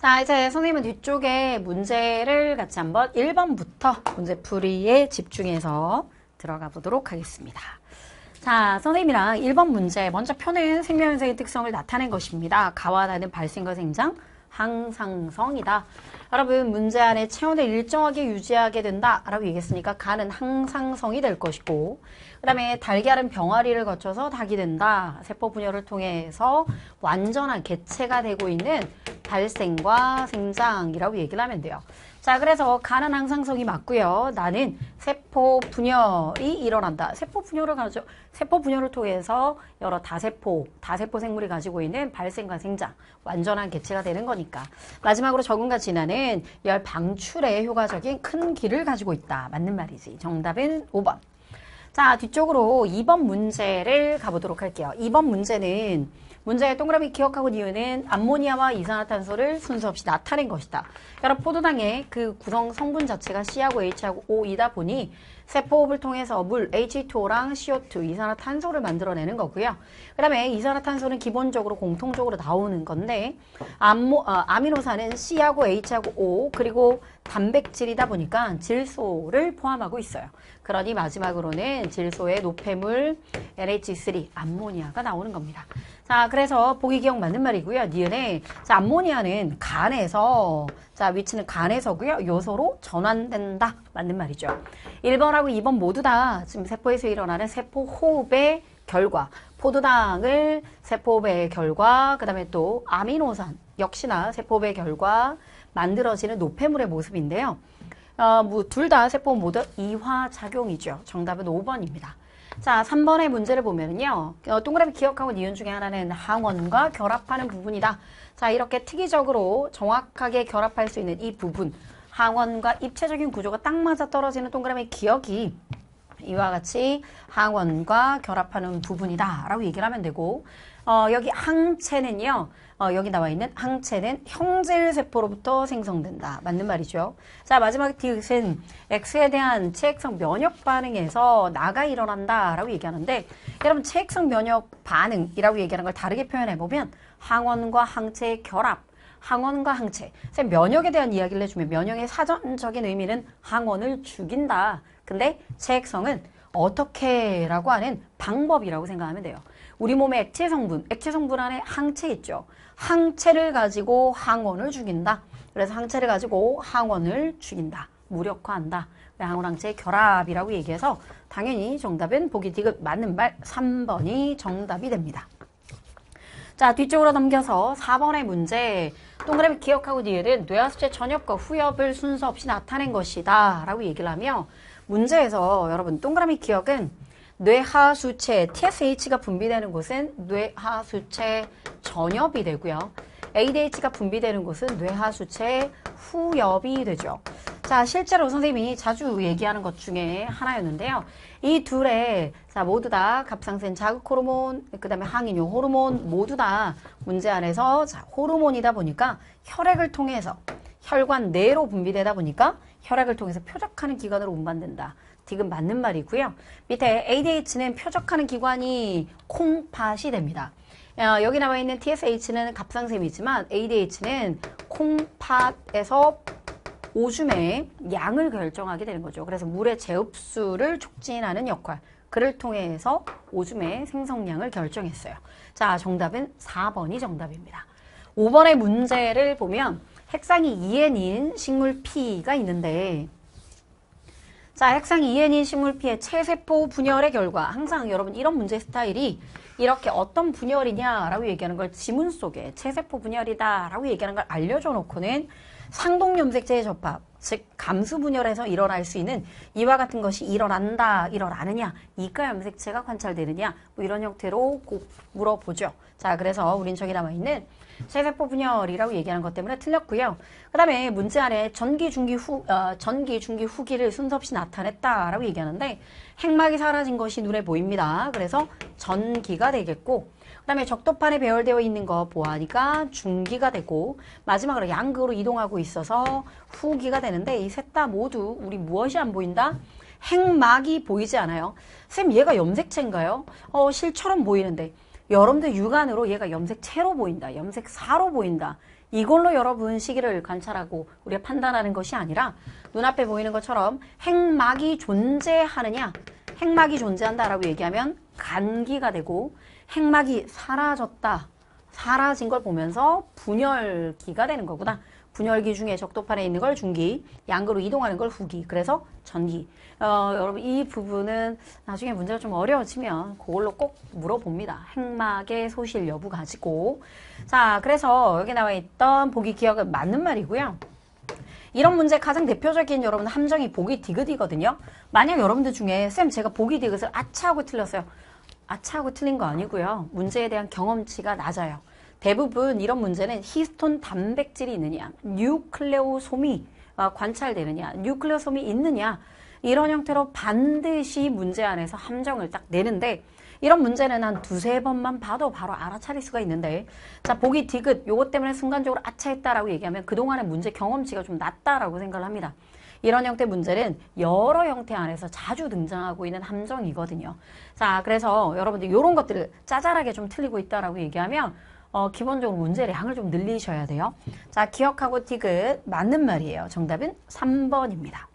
자 이제 선생님은 뒤쪽에 문제를 같이 한번 1번부터 문제풀이에 집중해서 들어가 보도록 하겠습니다. 자 선생님이랑 1번 문제 먼저 표는 생명현상의 특성을 나타낸 것입니다. 가와 다는 발생과 생장, 항상성이다. 여러분 문제 안에 체온을 일정하게 유지하게 된다 라고 얘기했으니까 간은 항상성이 될 것이고 그 다음에 달걀은 병아리를 거쳐서 닭이 된다. 세포 분열을 통해서 완전한 개체가 되고 있는 발생과 생장이라고 얘기를 하면 돼요. 자 그래서 간은 항상성이 맞고요. 나는 세포 분열이 일어난다. 세포 분열을 가져 세포 분열을 통해서 여러 다세포, 다세포 생물이 가지고 있는 발생과 생장, 완전한 개체가 되는 거니까. 마지막으로 적응과 진화는 열 방출에 효과적인 큰 길을 가지고 있다. 맞는 말이지. 정답은 5번. 자, 뒤쪽으로 2번 문제를 가보도록 할게요. 2번 문제는 문자의 동그라미 기억하고 이유는 암모니아와 이산화탄소를 순서 없이 나타낸 것이다. 여러 포도당의 그 구성 성분 자체가 C하고 H하고 O이다 보니 세포호흡을 통해서 물 H2O랑 CO2 이산화탄소를 만들어내는 거고요. 그 다음에 이산화탄소는 기본적으로 공통적으로 나오는 건데 암모, 아, 아미노산은 C하고 H하고 O 그리고 단백질이다 보니까 질소를 포함하고 있어요. 그러니 마지막으로는 질소의 노폐물 NH3 암모니아가 나오는 겁니다. 자 그래서 보기 기억 맞는 말이고요. 니은에 자, 암모니아는 간에서 자, 위치는 간에서고요. 요소로 전환된다. 맞는 말이죠. 1번하고 2번 모두 다 지금 세포에서 일어나는 세포 호흡의 결과, 포도당을 세포의 결과, 그 다음에 또 아미노산, 역시나 세포의 결과, 만들어지는 노폐물의 모습인데요. 어, 뭐둘다 세포 모두 이화작용이죠. 정답은 5번입니다. 자, 3번의 문제를 보면요. 어, 동그라미 기억하고 니은 중에 하나는 항원과 결합하는 부분이다. 자, 이렇게 특이적으로 정확하게 결합할 수 있는 이 부분. 항원과 입체적인 구조가 딱 맞아떨어지는 동그라미 기억이 이와 같이 항원과 결합하는 부분이다 라고 얘기를 하면 되고 어, 여기 항체는요 어, 여기 나와 있는 항체는 형질세포로부터 생성된다 맞는 말이죠 자 마지막 디귿은 X에 대한 체액성 면역 반응에서 나가 일어난다 라고 얘기하는데 여러분 체액성 면역 반응이라고 얘기하는 걸 다르게 표현해보면 항원과 항체의 결합 항원과 항체. 선 면역에 대한 이야기를 해주면 면역의 사전적인 의미는 항원을 죽인다. 근데 체액성은 어떻게라고 하는 방법이라고 생각하면 돼요. 우리 몸의 액체 성분, 액체 성분 안에 항체 있죠. 항체를 가지고 항원을 죽인다. 그래서 항체를 가지고 항원을 죽인다. 무력화한다. 네, 항원항체의 결합이라고 얘기해서 당연히 정답은 보기 디귿 맞는 말 3번이 정답이 됩니다. 자, 뒤쪽으로 넘겨서 4번의 문제 동그라미 기억하고 니은 뇌하수체 전엽과 후엽을 순서 없이 나타낸 것이다 라고 얘기를 하며 문제에서 여러분 동그라미 기억은 뇌하수체 TSH가 분비되는 곳은 뇌하수체 전엽이 되고요. ADH가 분비되는 곳은 뇌하수체 후엽이 되죠. 자, 실제로 선생님이 자주 얘기하는 것 중에 하나였는데요. 이 둘에 자, 모두 다 갑상선 자극 호르몬, 그다음에 항인뇨 호르몬 모두 다 문제 안에서 자, 호르몬이다 보니까 혈액을 통해서 혈관 내로 분비되다 보니까 혈액을 통해서 표적하는 기관으로 운반된다. 지금 맞는 말이고요. 밑에 ADH는 표적하는 기관이 콩팥이 됩니다. 어, 여기 나와 있는 TSH는 갑상샘이지만 ADH는 콩팥에서 오줌의 양을 결정하게 되는 거죠. 그래서 물의 재흡수를 촉진하는 역할. 그를 통해서 오줌의 생성량을 결정했어요. 자, 정답은 4번이 정답입니다. 5번의 문제를 보면 핵상이 2N인 식물 P가 있는데 자, 핵상 2N인 식물 피의 체세포 분열의 결과 항상 여러분 이런 문제 스타일이 이렇게 어떤 분열이냐라고 얘기하는 걸 지문 속에 체세포 분열이다라고 얘기하는 걸 알려줘 놓고는 상동염색제의 접합, 즉 감수 분열에서 일어날 수 있는 이와 같은 것이 일어난다, 일어나느냐, 이가 염색체가 관찰되느냐 뭐 이런 형태로 꼭 물어보죠. 자, 그래서 우린 저기 남아있는 세세포 분열이라고 얘기하는 것 때문에 틀렸고요. 그 다음에 문제 안에 전기, 중기, 후, 어, 전기, 중기, 후기를 순서 없이 나타냈다라고 얘기하는데 핵막이 사라진 것이 눈에 보입니다. 그래서 전기가 되겠고 그 다음에 적도판에 배열되어 있는 거 보아니까 중기가 되고 마지막으로 양극으로 이동하고 있어서 후기가 되는데 이 셋 다 모두 우리 무엇이 안 보인다? 핵막이 보이지 않아요. 쌤 얘가 염색체인가요? 어 실처럼 보이는데 여러분들 육안으로 얘가 염색체로 보인다. 염색사로 보인다. 이걸로 여러분 시기를 관찰하고 우리가 판단하는 것이 아니라 눈앞에 보이는 것처럼 핵막이 존재하느냐 핵막이 존재한다라고 얘기하면 간기가 되고 핵막이 사라졌다. 사라진 걸 보면서 분열기가 되는 거구나. 분열기 중에 적도판에 있는 걸 중기, 양으로 극 이동하는 걸 후기, 그래서 전기. 어, 여러분 이 부분은 나중에 문제가 좀 어려워지면 그걸로 꼭 물어봅니다. 핵막의 소실 여부 가지고. 자, 그래서 여기 나와 있던 보기 기억은 맞는 말이고요. 이런 문제 가장 대표적인 여러분 함정이 보기 디귿이거든요. 만약 여러분들 중에 쌤 제가 보기 디귿을 아차하고 틀렸어요. 아차하고 틀린 거 아니고요. 문제에 대한 경험치가 낮아요. 대부분 이런 문제는 히스톤 단백질이 있느냐, 뉴클레오솜이 아, 관찰되느냐, 뉴클레오솜이 있느냐 이런 형태로 반드시 문제 안에서 함정을 딱 내는데 이런 문제는 한 두세 번만 봐도 바로 알아차릴 수가 있는데 자 보기 디귿 요것 때문에 순간적으로 아차했다라고 얘기하면 그동안의 문제 경험치가 좀 낮다라고 생각을 합니다. 이런 형태 문제는 여러 형태 안에서 자주 등장하고 있는 함정이거든요. 자, 그래서 여러분들 이런 것들을 짜잘하게 좀 틀리고 있다라고 얘기하면 어, 기본적으로 문제량을 좀 늘리셔야 돼요. 자, 기억하고 티긋 맞는 말이에요. 정답은 3번입니다.